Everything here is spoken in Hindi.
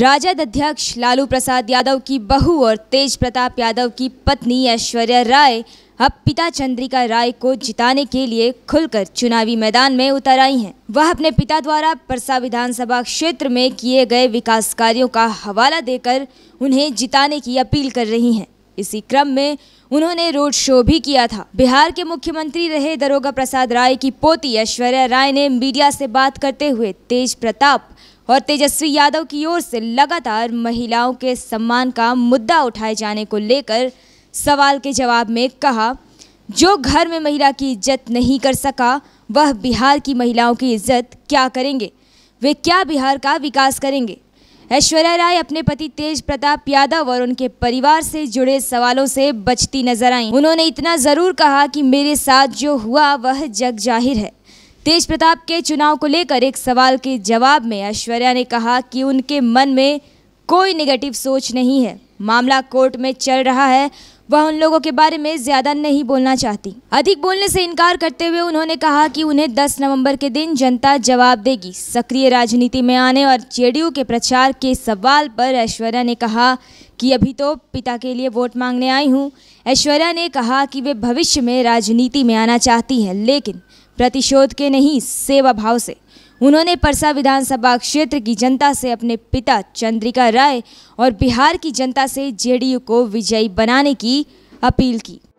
राजद अध्यक्ष लालू प्रसाद यादव की बहू और तेज प्रताप यादव की पत्नी ऐश्वर्या राय अब पिता चंद्रिका राय को जिताने के लिए खुलकर चुनावी मैदान में उतर आई हैं। वह अपने पिता द्वारा परसा विधानसभा क्षेत्र में किए गए विकास कार्यों का हवाला देकर उन्हें जिताने की अपील कर रही हैं इसी क्रम में उन्होंने रोड शो भी किया था बिहार के मुख्यमंत्री रहे दरोगा प्रसाद राय की पोती ऐश्वर्या राय ने मीडिया से बात करते हुए तेज प्रताप और तेजस्वी यादव की ओर से लगातार महिलाओं के सम्मान का मुद्दा उठाए जाने को लेकर सवाल के जवाब में कहा जो घर में महिला की इज्जत नहीं कर सका वह बिहार की महिलाओं की इज्जत क्या करेंगे वे क्या बिहार का विकास करेंगे ऐश्वर्या राय अपने पति तेज प्रताप यादव और उनके परिवार से जुड़े सवालों से बचती नजर आई उन्होंने इतना जरूर कहा कि मेरे साथ जो हुआ वह जग जाहिर है तेज प्रताप के चुनाव को लेकर एक सवाल के जवाब में ऐश्वर्या ने कहा कि उनके मन में कोई निगेटिव सोच नहीं है मामला कोर्ट में चल रहा है वह उन लोगों के बारे में ज्यादा नहीं बोलना चाहती अधिक बोलने से इनकार करते हुए उन्होंने कहा कि उन्हें 10 नवंबर के दिन जनता जवाब देगी सक्रिय राजनीति में आने और जेडीयू के प्रचार के सवाल पर ऐश्वर्या ने कहा कि अभी तो पिता के लिए वोट मांगने आई हूँ ऐश्वर्या ने कहा कि वे भविष्य में राजनीति में आना चाहती हैं लेकिन प्रतिशोध के नहीं सेवा भाव से उन्होंने परसा विधानसभा क्षेत्र की जनता से अपने पिता चंद्रिका राय और बिहार की जनता से जेडीयू को विजयी बनाने की अपील की